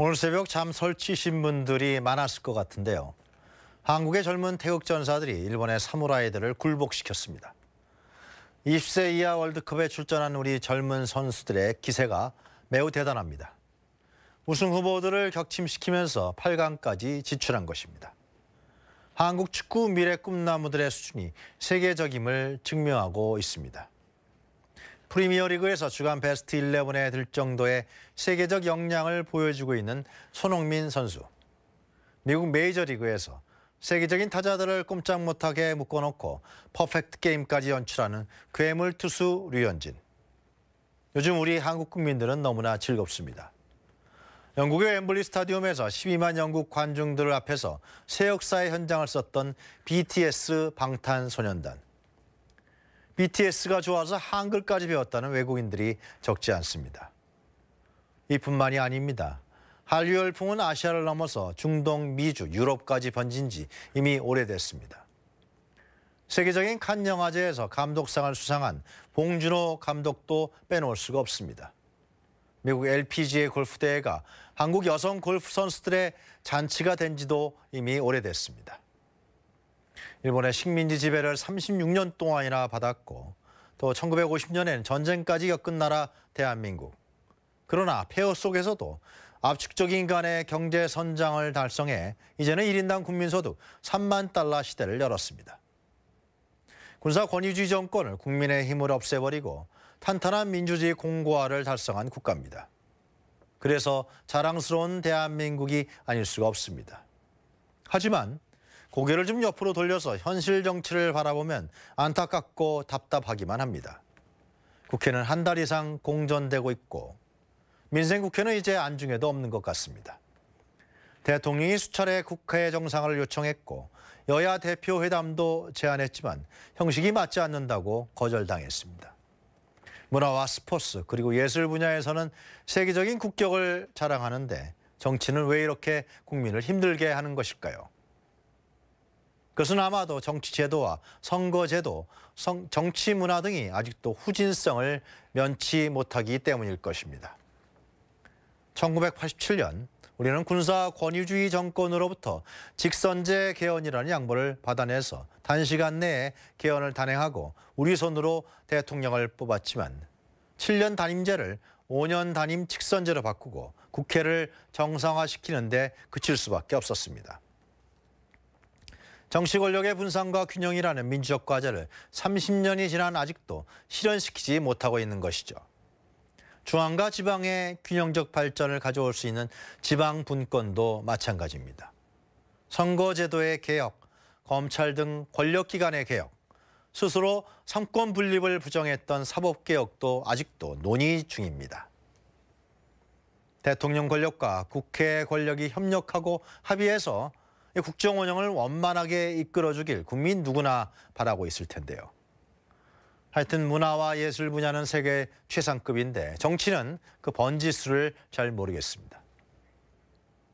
오늘 새벽 잠 설치신 분들이 많았을 것 같은데요. 한국의 젊은 태극 전사들이 일본의 사무라이들을 굴복시켰습니다. 20세 이하 월드컵에 출전한 우리 젊은 선수들의 기세가 매우 대단합니다. 우승 후보들을 격침시키면서 8강까지 지출한 것입니다. 한국 축구 미래 꿈나무들의 수준이 세계적임을 증명하고 있습니다. 프리미어리그에서 주간 베스트 11에 들 정도의 세계적 역량을 보여주고 있는 손흥민 선수. 미국 메이저리그에서 세계적인 타자들을 꼼짝 못하게 묶어놓고 퍼펙트 게임까지 연출하는 괴물 투수 류현진. 요즘 우리 한국 국민들은 너무나 즐겁습니다. 영국의 엠블리 스타디움에서 12만 영국 관중들 앞에서 새 역사의 현장을 썼던 BTS 방탄소년단. BTS가 좋아서 한글까지 배웠다는 외국인들이 적지 않습니다. 이뿐만이 아닙니다. 한류 열풍은 아시아를 넘어서 중동, 미주, 유럽까지 번진 지 이미 오래됐습니다. 세계적인 칸 영화제에서 감독상을 수상한 봉준호 감독도 빼놓을 수가 없습니다. 미국 LPGA 골프 대회가 한국 여성 골프 선수들의 잔치가 된 지도 이미 오래됐습니다. 일본의 식민지 지배를 36년 동안이나 받았고 또 1950년엔 전쟁까지 겪은 나라 대한민국. 그러나 폐허 속에서도 압축적인 간의 경제 선장을 달성해 이제는 1인당 국민소득 3만 달러 시대를 열었습니다. 군사 권위주의 정권을 국민의 힘을 없애버리고 탄탄한 민주주의 공고화를 달성한 국가입니다. 그래서 자랑스러운 대한민국이 아닐 수가 없습니다. 하지만 고개를 좀 옆으로 돌려서 현실 정치를 바라보면 안타깝고 답답하기만 합니다. 국회는 한 달 이상 공전되고 있고 민생국회는 이제 안중에도 없는 것 같습니다. 대통령이 수차례 국회 정상을 요청했고 여야 대표 회담도 제안했지만 형식이 맞지 않는다고 거절당했습니다. 문화와 스포츠 그리고 예술 분야에서는 세계적인 국격을 자랑하는데 정치는 왜 이렇게 국민을 힘들게 하는 것일까요? 그것은 아마도 정치 제도와 선거 제도, 성, 정치 문화 등이 아직도 후진성을 면치 못하기 때문일 것입니다. 1987년 우리는 군사 권위주의 정권으로부터 직선제 개헌이라는 양보를 받아내서 단시간 내에 개헌을 단행하고 우리 손으로 대통령을 뽑았지만 7년 단임제를 5년 단임 직선제로 바꾸고 국회를 정상화시키는 데 그칠 수밖에 없었습니다. 정치 권력의 분산과 균형이라는 민주적 과제를 30년이 지난 아직도 실현시키지 못하고 있는 것이죠. 중앙과 지방의 균형적 발전을 가져올 수 있는 지방 분권도 마찬가지입니다. 선거제도의 개혁, 검찰 등 권력기관의 개혁, 스스로 삼권 분립을 부정했던 사법개혁도 아직도 논의 중입니다. 대통령 권력과 국회 권력이 협력하고 합의해서 국정 운영을 원만하게 이끌어주길 국민 누구나 바라고 있을 텐데요. 하여튼 문화와 예술 분야는 세계 최상급인데 정치는 그 번지수를 잘 모르겠습니다.